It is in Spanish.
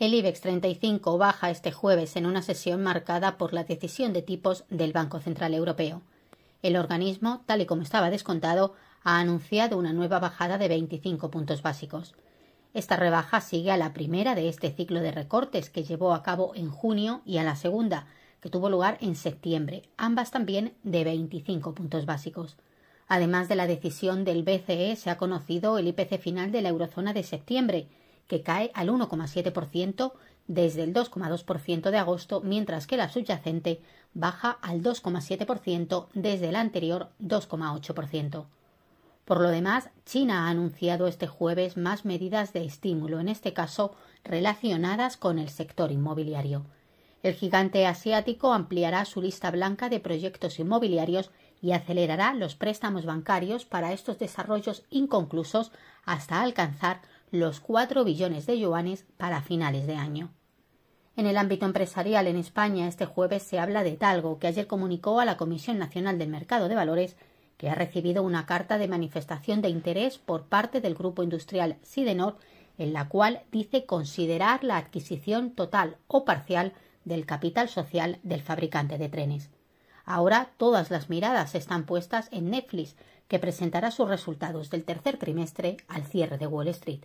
El IBEX 35 baja este jueves en una sesión marcada por la decisión de tipos del Banco Central Europeo. El organismo, tal y como estaba descontado, ha anunciado una nueva bajada de 25 puntos básicos. Esta rebaja sigue a la primera de este ciclo de recortes que llevó a cabo en junio y a la segunda, que tuvo lugar en septiembre, ambas también de 25 puntos básicos. Además de la decisión del BCE, se ha conocido el IPC final de la eurozona de septiembre, que cae al 1,7% desde el 2,2% de agosto, mientras que la subyacente baja al 2,7% desde el anterior 2,8%. Por lo demás, China ha anunciado este jueves más medidas de estímulo, en este caso relacionadas con el sector inmobiliario. El gigante asiático ampliará su lista blanca de proyectos inmobiliarios y acelerará los préstamos bancarios para estos desarrollos inconclusos hasta alcanzar los cuatro billones de yuanes para finales de año. En el ámbito empresarial en España, este jueves se habla de Talgo, que ayer comunicó a la Comisión Nacional del Mercado de Valores que ha recibido una carta de manifestación de interés por parte del grupo industrial Sidenor, en la cual dice considerar la adquisición total o parcial del capital social del fabricante de trenes. Ahora todas las miradas están puestas en Netflix, que presentará sus resultados del tercer trimestre al cierre de Wall Street.